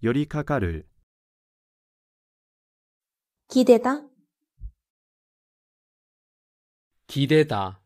寄りかかる。기대다기대다